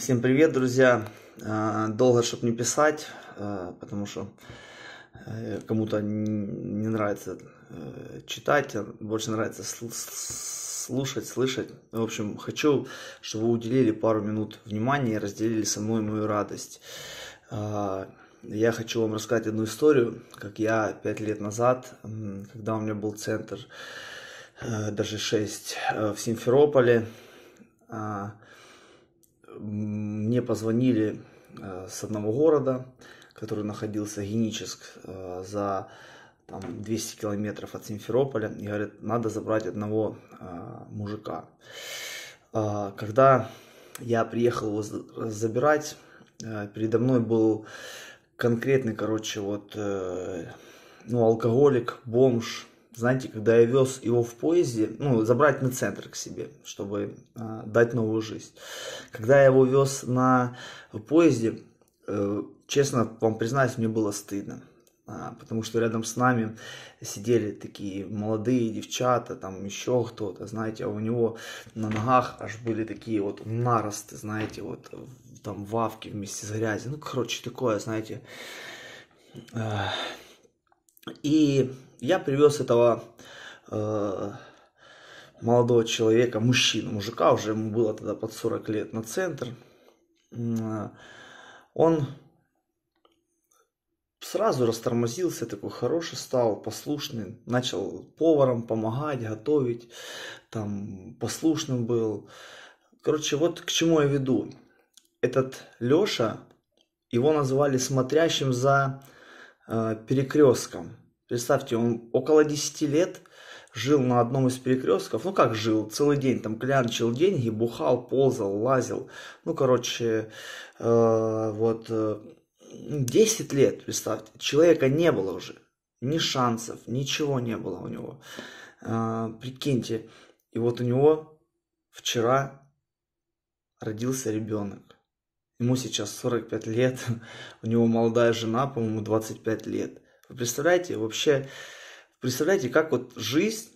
Всем привет, друзья. А, долго, чтобы не писать, а, потому что э, кому-то не нравится э, читать, а больше нравится слушать, слышать. В общем, хочу, чтобы вы уделили пару минут внимания и разделили со мной мою радость. Я хочу вам рассказать одну историю, как я пять лет назад, когда у меня был центр, э, даже шесть, в Симферополе, мне позвонили э, с одного города, который находился Геническ э, за там, 200 километров от Симферополя, и говорят, надо забрать одного э, мужика. Когда я приехал его забирать, передо мной был конкретный, короче, вот, ну, алкоголик, бомж, знаете, когда я вез его в поезде, ну, забрать на центр к себе, чтобы э, дать новую жизнь. Когда я его вез на поезде, э, честно вам признаюсь, мне было стыдно. А, потому что рядом с нами сидели такие молодые девчата, там еще кто-то, знаете, а у него на ногах аж были такие вот наросты, знаете, вот там вавки вместе с грязью. Ну, короче, такое, знаете. И я привез этого э, молодого человека, мужчину, мужика, уже ему было тогда под 40 лет, на центр. Э, он сразу растормозился, такой хороший стал, послушный, начал поваром помогать, готовить, там послушным был. Короче, вот к чему я веду. Этот Леша, его называли смотрящим за э, перекрестком. Представьте, он около 10 лет жил на одном из перекрестков. Ну как жил? Целый день там клянчил деньги, бухал, ползал, лазил. Ну, короче, э, вот э, 10 лет, представьте, человека не было уже. Ни шансов, ничего не было у него. Э, прикиньте, и вот у него вчера родился ребенок. Ему сейчас 45 лет, у него молодая жена, по-моему, 25 лет представляете, вообще, представляете, как вот жизнь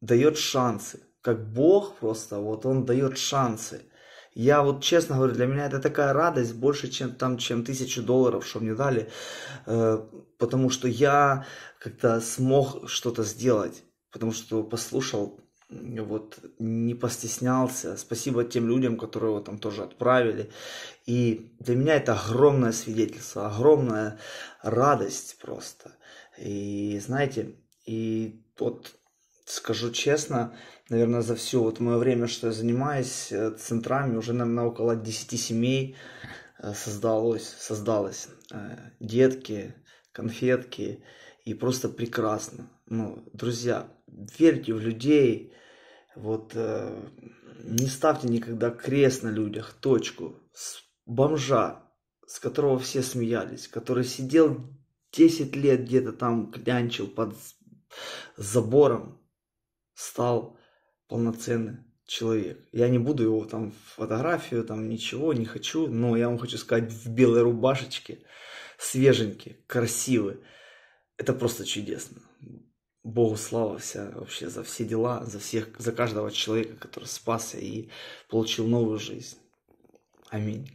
дает шансы, как Бог просто, вот Он дает шансы. Я вот честно говорю, для меня это такая радость больше, чем там, чем тысячу долларов, что мне дали, э, потому что я как-то смог что-то сделать, потому что послушал вот не постеснялся. Спасибо тем людям, которые его там тоже отправили. И для меня это огромное свидетельство, огромная радость просто. И знаете, и вот скажу честно, наверное, за все вот мое время, что я занимаюсь э, центрами, уже, наверное, около 10 семей э, создалось, создалось. Э, детки, конфетки и просто прекрасно. Ну, друзья, верьте в людей, вот э, не ставьте никогда крест на людях, точку. С бомжа, с которого все смеялись, который сидел 10 лет где-то там клянчил под забором, стал полноценный человек. Я не буду его там фотографию, там ничего не хочу, но я вам хочу сказать, в белой рубашечке, свеженький, красивый. Это просто чудесно. Богу слава вся вообще за все дела, за всех, за каждого человека, который спасся и получил новую жизнь. Аминь.